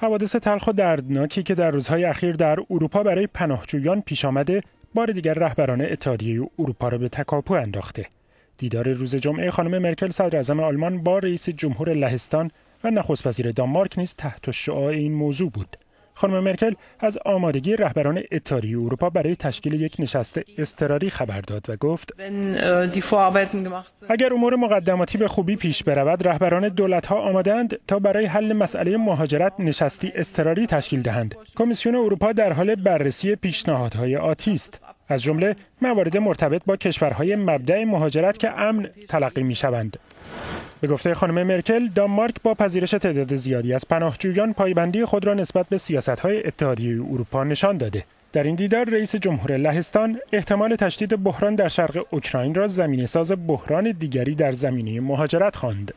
حوادث تلخ و دردناکی که در روزهای اخیر در اروپا برای پناهجویان پیش آمده بار دیگر رهبران اتحادیه اروپا را به تکاپو انداخته دیدار روز جمعه خانم مرکل صدراعظم آلمان با رئیس جمهور لهستان و نخست وزیر دانمارک نیز تحت شعاع این موضوع بود خانم مرکل از آمادگی رهبران اتحادیه اروپا برای تشکیل یک نشست اضطراری خبر داد و گفت äh, اگر امور مقدماتی به خوبی پیش برود رهبران ها آمادند تا برای حل مسئله مهاجرت نشستی اضطراری تشکیل دهند کمیسیون اروپا در حال بررسی پیشنهادهای آتیست. است از جمله موارد مرتبط با کشورهای مبدع مهاجرت که امن تلقی می شوند. به گفته خانم مرکل، دانمارک با پذیرش تعداد زیادی از پناهجویان پایبندی خود را نسبت به سیاستهای اتحادیه اروپا نشان داده. در این دیدار رئیس جمهور لهستان احتمال تشدید بحران در شرق اوکراین را زمینه ساز بحران دیگری در زمینه مهاجرت خواند.